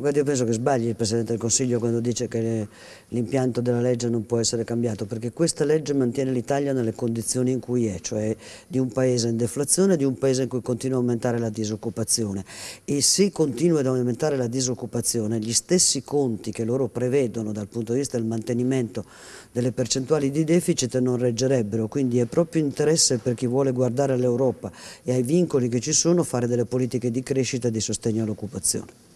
Guarda, io penso che sbagli il Presidente del Consiglio quando dice che l'impianto della legge non può essere cambiato, perché questa legge mantiene l'Italia nelle condizioni in cui è, cioè di un paese in deflazione, di un paese in cui continua a aumentare la disoccupazione. E se continua ad aumentare la disoccupazione, gli stessi conti che loro prevedono dal punto di vista del mantenimento delle percentuali di deficit non reggerebbero, quindi è proprio interesse per chi vuole guardare all'Europa e ai vincoli che ci sono fare delle politiche di crescita e di sostegno all'occupazione.